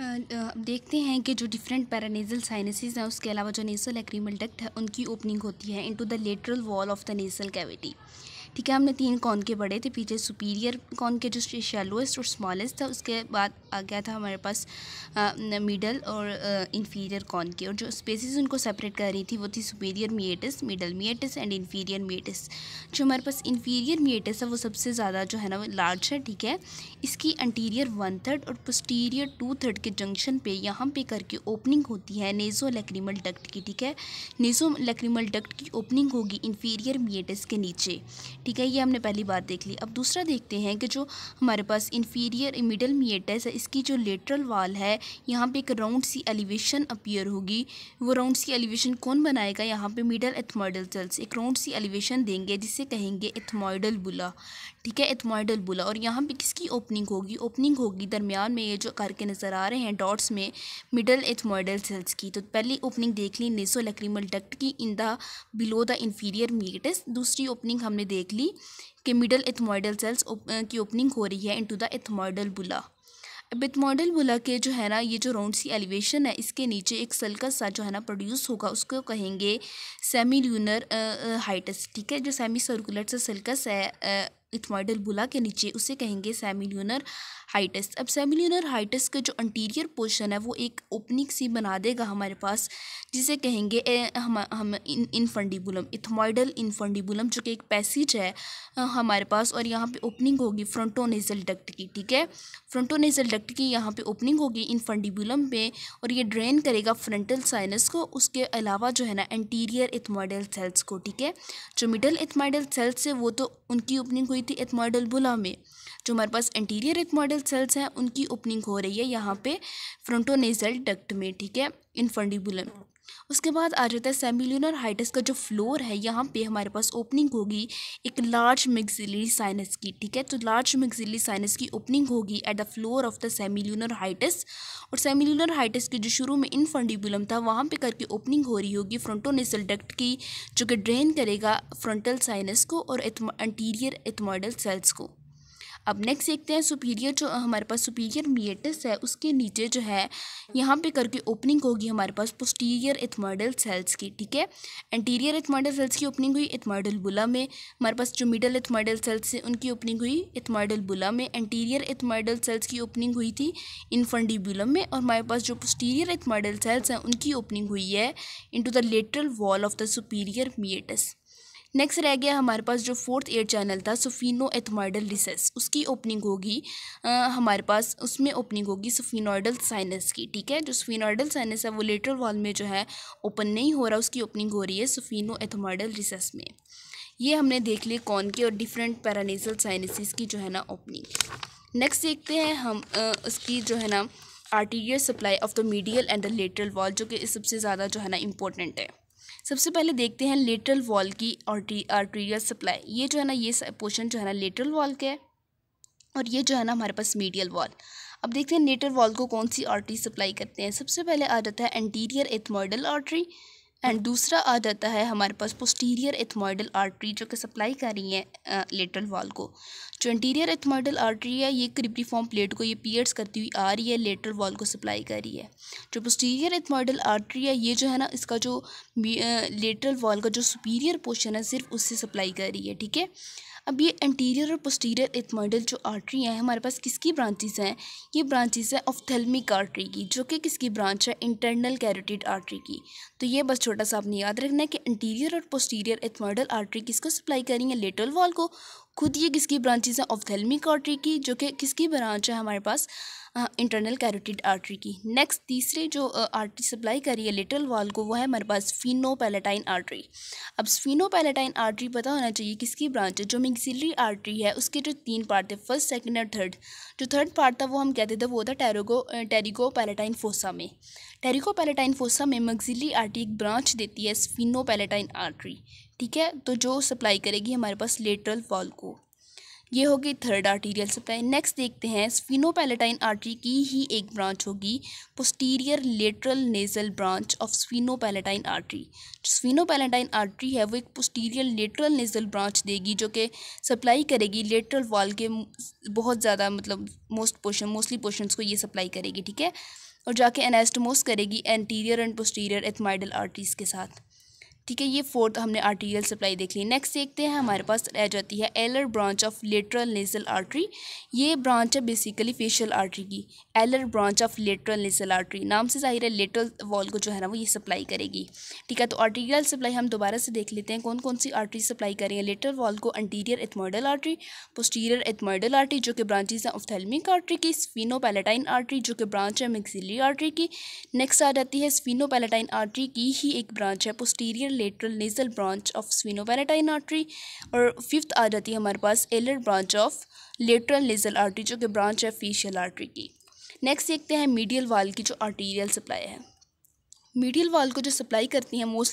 देखते हैं कि जो डिफरेंट पैरानेजल साइनसिस हैं उसके अलावा जो नेसल एक्रीमल डक्ट है उनकी ओपनिंग होती है into the lateral wall of the nasal cavity ठीक है हमने तीन कॉन के पढ़े थे पीछे सुपीरियर कॉन के जो शेलोएस्ट और स्मॉलेस्ट था उसके बाद आ गया था हमारे पास मिडल और इन्फीरियर कॉन के और जो स्पेसिस उनको सेपरेट कर रही थी वो थी superior meatus middle meatus and inferior meatus जो हमारे पास इन्फीरियर मिएटस है वो सबसे ज़्यादा जो है ना वो लार्ज है ठीक है इसकी अंटीरियर वन थर्ड और पोस्टीरियर टू थर्ड के जंक्शन पर यहाँ पे करके ओपनिंग होती है नेजो लेक्रीमल डक्ट की ठीक है नेजो लेक्रीमल डक्ट की ओपनिंग होगी इन्फीरियर मिएटस के नीचे ठीक है ये हमने पहली बार देख ली अब दूसरा देखते हैं कि जो हमारे पास इन्फीरियर मिडल मिएटस है इसकी जो लेटरल वाल है यहाँ पे एक राउंड सी एलिवेशन अपियर होगी वो राउंड सी एलिवेशन कौन बनाएगा यहाँ पे मिडल एथमॉइडल सेल्स एक राउंड सी एलिवेशन देंगे जिसे कहेंगे एथमॉइडल बुला ठीक है एथमॉइडल बुला और यहाँ पे किसकी ओपनिंग होगी ओपनिंग होगी दरमियान में ये जो करके नज़र आ रहे हैं डॉट्स में मिडल एथमॉइडल सेल्स की तो पहली ओपनिंग देख ली नेसो लक्रीमल डक्ट की in the below the inferior meatus दूसरी ओपनिंग हमने देख डायरेक्टली के मिडल एथमोइडल सेल्स की ओपनिंग हो रही है इनटू द एथमोइडल बुला अब एथमोइडल बुला के जो है ना ये जो राउंड सी एलिवेशन है इसके नीचे एक सल्का सा जो है ना प्रोड्यूस होगा उसको कहेंगे सेमी ल्यूनर हाइटस ठीक है जो सेमी सर्कुलर सा सल्कस है इथमॉइडल बुला के नीचे उसे कहेंगे सेमिल्यूनर हाइटस अब सेमिल्यूनर हाइटस का जो अंटीरियर पोर्शन है वो एक ओपनिंग सी बना देगा हमारे पास जिसे कहेंगे ए, हम हम इन इनफंडिबुलम इथमॉइडल इनफंडिबुलम जो कि एक पैसेज है हमारे पास और यहाँ पे ओपनिंग होगी फ्रंटोनेजल डक्ट की ठीक है फ्रंटोनेजल डक्ट की यहाँ पे ओपनिंग होगी इनफंडिबुलम पे और ये ड्रेन करेगा फ्रंटल साइनस को उसके अलावा जो है ना एंटीरियर इथमॉइडल सेल्स को ठीक है जो मिडल इथमॉइडल सेल्स है वो तो उनकी ओपनिंग हुई थी एथमॉडल बुला में जो हमारे पास एंटीरियर मॉडल सेल्स हैं उनकी ओपनिंग हो रही है यहाँ पे फ्रंटोनेजल डक्ट में ठीक है इनफंडिबुलम उसके बाद आ जाता है सेमिल्यूनर हाइटस का जो फ्लोर है यहाँ पे हमारे पास ओपनिंग होगी एक लार्ज मिक्सिलरी साइनस की ठीक है तो लार्ज मिगजिली साइनस की ओपनिंग होगी at the floor of the semilunar hiatus और सेमिल्यूनर हाइटस की जो शुरू में इन फंडिबुलम था वहाँ पे करके ओपनिंग हो रही होगी फ्रंटोनेसल डक्ट की जो कि ड्रेन करेगा फ्रंटल साइनस को और एंटीरियर एथमॉडल सेल्स को अब नेक्स्ट देखते हैं सुपीरियर जो हमारे पास सुपीरियर मिएटस है उसके नीचे जो है यहाँ पे करके ओपनिंग होगी हमारे पास पोस्टीरियर इथमर्डल सेल्स की ठीक है एंटीरियर इथमर्डल सेल्स की ओपनिंग हुई इथमर्डल बुला में हमारे पास जो मिडल इथमर्डल सेल्स हैं उनकी ओपनिंग हुई इथमर्डल बुला में एंटीरियर इथमर्डल सेल्स की ओपनिंग हुई थी इनफंडीबुलम में और हमारे पास जो पोस्टीरियर इथमर्डल सेल्स हैं उनकी ओपनिंग हुई है in the lateral wall of the superior meatus next रह गया हमारे पास जो फोर्थ एयर चैनल था सुफिनो एथमाइडल रिसेस उसकी ओपनिंग होगी हमारे पास उसमें ओपनिंग होगी सफ़ीनोइडल साइनस की ठीक है जो सफ़ीनोइडल साइनस है वो लेटरल वॉल में जो है ओपन नहीं हो रहा उसकी ओपनिंग हो रही है सुफिनो एथमाइडल रिसेस में ये हमने देख लिए कौन के और डिफरेंट पैरानेसल साइनसिस की जो है ना ओपनिंग नेक्स्ट देखते हैं हम आ, उसकी जो है ना arterial supply of the medial and the lateral wall जो कि सबसे ज़्यादा जो है ना इम्पोर्टेंट है सबसे पहले देखते हैं लेटरल वॉल की आर्टीरियल सप्लाई ये जो है ना ये पोर्शन जो है ना लेटरल वॉल का है और ये जो है ना हमारे पास मीडियल वॉल अब देखते हैं लेटरल वॉल को कौन सी आर्टरी सप्लाई करते हैं सबसे पहले आ जाता है एंटीरियर एथमोइडल आर्टरी एंड दूसरा आ जाता है हमारे पास पोस्टीरियर एथमॉइडल आर्टरी जो कि सप्लाई कर रही है लेटरल वॉल को जो इंटीरियर एथमॉइडल आर्टरी है ये क्रिप्रीफॉर्म प्लेट को ये पियर्स करती हुई आ रही है लेटरल वॉल को सप्लाई कर रही है जो पोस्टीरियर एथमॉयडल आर्टरी है ये जो है ना इसका जो लेटरल वॉल का जो सुपीरियर पोर्शन है सिर्फ उससे सप्लाई कर रही है ठीक है अब ये एंटीरियर और पोस्टीरियर एथमोइडल जो आर्टरी है हमारे पास किसकी ब्रांचेस हैं ये ब्रांचेस हैं ऑफ्थेलमिक आर्टरी की जो कि किसकी ब्रांच है इंटरनल कैरोटिड आर्टरी की तो ये बस छोटा सा आपने याद रखना है कि इंटीरियर और पोस्टीरियर एथमोइडल आर्टरी किसको सप्लाई करेंगे लेटल वॉल को खुद ये किसकी ब्रांचेज हैं ऑफ्थेलमिक आर्टरी की जो कि किसकी ब्रांच है हमारे पास इंटरनल कैरोटिड आर्टरी की नेक्स्ट तीसरे जो आर्टरी सप्लाई करी है लिटल वॉल को वो है हमारे पास फिनोपैलेटाइन आर्टरी अब फिनोपैलेटाइन आर्टरी पता होना चाहिए किसकी ब्रांच है जो मिक्सिलरी आर्टरी है उसके जो तीन पार्ट थे फर्स्ट सेकेंड और थर्ड जो थर्ड पार्ट था वो हम कहते थे वो था टेरोगो टेरिगो पैलेटाइन फोसा में टेरिको पैलेटाइन फोसा में मगजिली आर्टरी एक ब्रांच देती है स्फिनो पैलेटाइन आर्टरी ठीक है तो जो सप्लाई करेगी हमारे पास लेटरल वॉल को ये होगी थर्ड आर्टीरियल सप्लाई नेक्स्ट देखते हैं पैलेटाइन आर्टरी की ही एक ब्रांच होगी posterior lateral nasal branch of palatine artery जो पैलेटाइन आर्टरी है वो एक पोस्टीरियर लेटरल नेजल ब्रांच देगी जो कि सप्लाई करेगी लेटरल वॉल के बहुत ज़्यादा मतलब मोस्ट पोर्शन मोस्टली पोर्शन को ये सप्लाई करेगी ठीक है और जाके एनास्टमोस करेगी anterior and posterior ethmoidal arteries के साथ ठीक है ये फोर्थ हमने आर्टीरियल सप्लाई देख ली नेक्स्ट देखते हैं हमारे पास रह जाती है alar branch of lateral nasal artery ये ब्रांच है बेसिकली फेशियल आर्टरी की alar branch of lateral nasal artery नाम से जाहिर है लेटरल वॉल को जो है ना वो ये सप्लाई करेगी ठीक है तो आर्टीरियल सप्लाई हम दोबारा से देख लेते हैं कौन कौन सी आर्टरी सप्लाई करेंगे लेटरल वॉल को anterior ethmoidal artery posterior ethmoidal artery जो कि ब्रांचेज हैं ऑफथेलमिक आर्टरी की पैलेटाइन आर्टरी जो कि ब्रांच है मिक्सिली आर्टरी की नेक्स्ट आ जाती है स्फीनोपैलेटाइन आर्टरी की ही एक ब्रांच है posterior lateral nasal branch of sphenopalatine artery और फिफ्थ आ जाती है हमारे पास alar branch of lateral nasal artery जो कि ब्रांच है फेशियल आर्टरी की नेक्स्ट देखते हैं मीडियल वाल की जो आर्टीरियल सप्लाई है मीडियल वाल को जो सप्लाई करती है मोस्टली